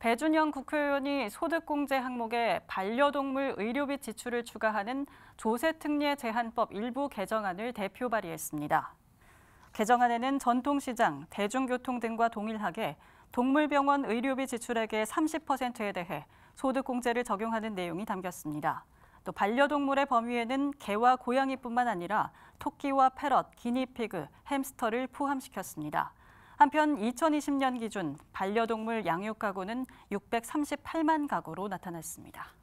배준영 국회의원이 소득공제 항목에 반려동물 의료비 지출을 추가하는 조세특례 제한법 일부 개정안을 대표 발의했습니다. 개정안에는 전통시장, 대중교통 등과 동일하게 동물병원 의료비 지출액의 30%에 대해 소득공제를 적용하는 내용이 담겼습니다. 또 반려동물의 범위에는 개와 고양이뿐만 아니라 토끼와 패럿, 기니피그, 햄스터를 포함시켰습니다. 한편 2020년 기준 반려동물 양육 가구는 638만 가구로 나타났습니다.